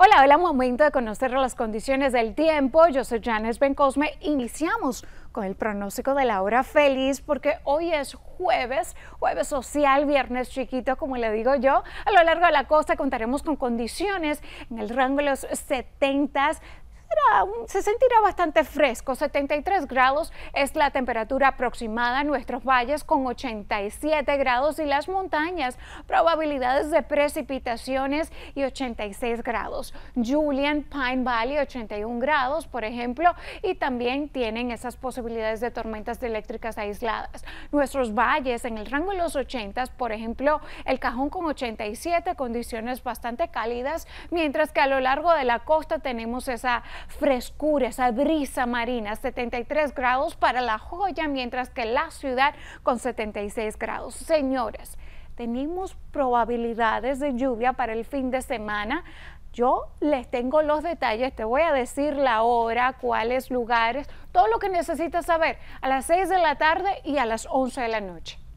Hola, hola, momento de conocer las condiciones del tiempo. Yo soy Janes Cosme. Iniciamos con el pronóstico de la hora feliz porque hoy es jueves, jueves social, viernes chiquito, como le digo yo. A lo largo de la costa contaremos con condiciones en el rango de los 70, se sentirá bastante fresco. 73 grados es la temperatura aproximada en nuestros valles con 87 grados y las montañas, probabilidades de precipitaciones y 86 grados. Julian Pine Valley 81 grados, por ejemplo, y también tienen esas posibilidades de tormentas eléctricas aisladas. Nuestros valles en el rango de los 80, por ejemplo, el cajón con 87, condiciones bastante cálidas, mientras que a lo largo de la costa tenemos esa frescura, esa brisa marina, 73 grados para la joya, mientras que la ciudad con 76 grados. Señores, tenemos probabilidades de lluvia para el fin de semana. Yo les tengo los detalles, te voy a decir la hora, cuáles lugares, todo lo que necesitas saber a las 6 de la tarde y a las 11 de la noche.